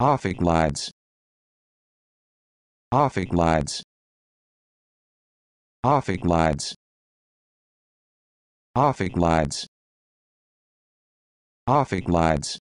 lads. Afgeleid. lads. Afgeleid. lads.